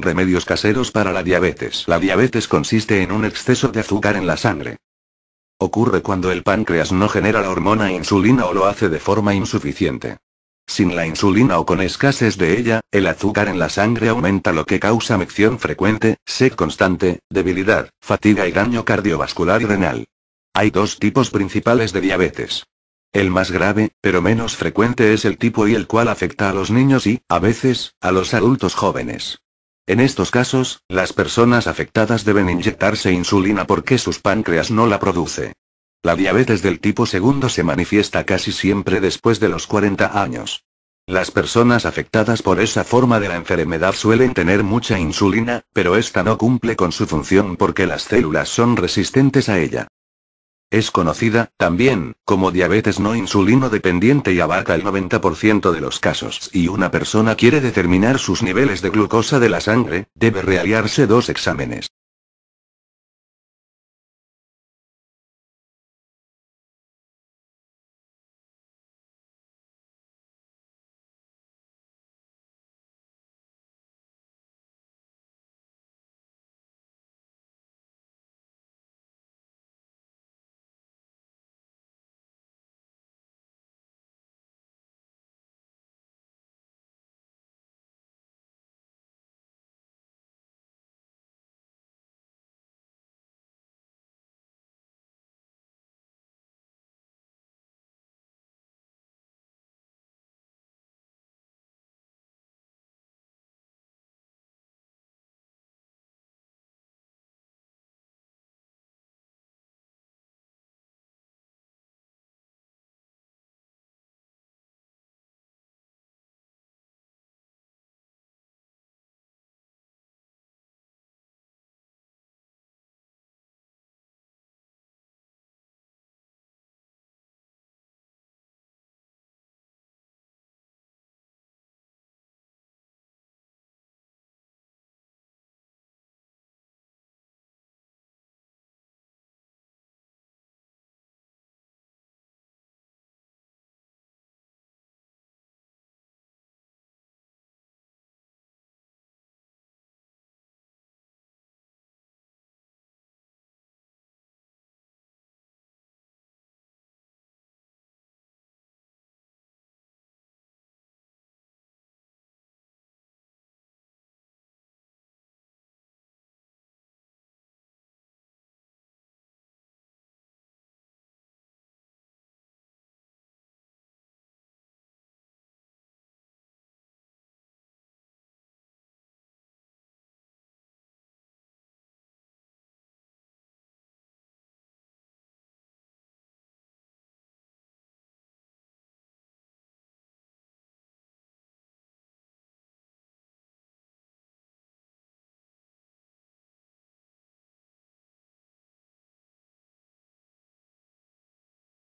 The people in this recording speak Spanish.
Remedios caseros para la diabetes. La diabetes consiste en un exceso de azúcar en la sangre. Ocurre cuando el páncreas no genera la hormona insulina o lo hace de forma insuficiente. Sin la insulina o con escasez de ella, el azúcar en la sangre aumenta lo que causa micción frecuente, sed constante, debilidad, fatiga y daño cardiovascular y renal. Hay dos tipos principales de diabetes. El más grave, pero menos frecuente es el tipo y el cual afecta a los niños y, a veces, a los adultos jóvenes. En estos casos, las personas afectadas deben inyectarse insulina porque sus páncreas no la produce. La diabetes del tipo segundo se manifiesta casi siempre después de los 40 años. Las personas afectadas por esa forma de la enfermedad suelen tener mucha insulina, pero esta no cumple con su función porque las células son resistentes a ella. Es conocida, también, como diabetes no insulino dependiente y abarca el 90% de los casos. Si una persona quiere determinar sus niveles de glucosa de la sangre, debe realizarse dos exámenes.